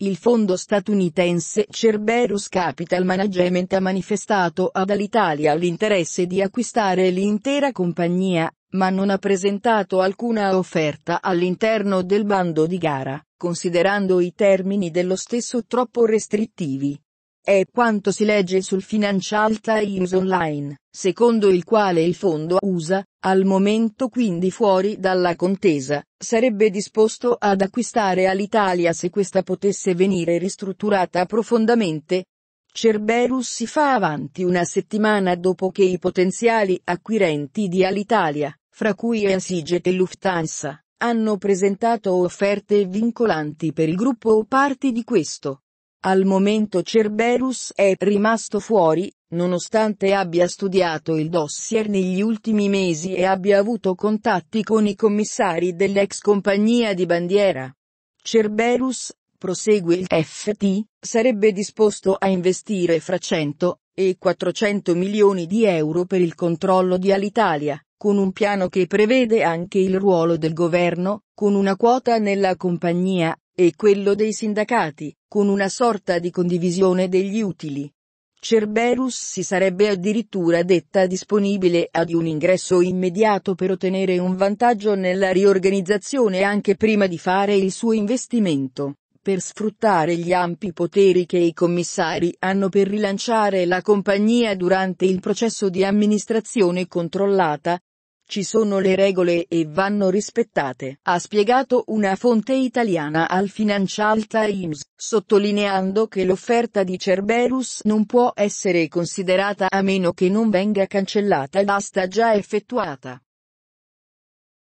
Il fondo statunitense Cerberus Capital Management ha manifestato ad Alitalia l'interesse di acquistare l'intera compagnia, ma non ha presentato alcuna offerta all'interno del bando di gara, considerando i termini dello stesso troppo restrittivi. È quanto si legge sul Financial Times Online, secondo il quale il fondo USA, al momento quindi fuori dalla contesa, sarebbe disposto ad acquistare all'Italia se questa potesse venire ristrutturata profondamente. Cerberus si fa avanti una settimana dopo che i potenziali acquirenti di Alitalia, fra cui Asiget e Lufthansa, hanno presentato offerte vincolanti per il gruppo o parti di questo al momento Cerberus è rimasto fuori, nonostante abbia studiato il dossier negli ultimi mesi e abbia avuto contatti con i commissari dell'ex compagnia di bandiera. Cerberus, prosegue il FT, sarebbe disposto a investire fra 100 e 400 milioni di euro per il controllo di Alitalia, con un piano che prevede anche il ruolo del governo, con una quota nella compagnia, e quello dei sindacati, con una sorta di condivisione degli utili. Cerberus si sarebbe addirittura detta disponibile ad un ingresso immediato per ottenere un vantaggio nella riorganizzazione anche prima di fare il suo investimento, per sfruttare gli ampi poteri che i commissari hanno per rilanciare la compagnia durante il processo di amministrazione controllata, ci sono le regole e vanno rispettate, ha spiegato una fonte italiana al Financial Times, sottolineando che l'offerta di Cerberus non può essere considerata a meno che non venga cancellata l'asta già effettuata.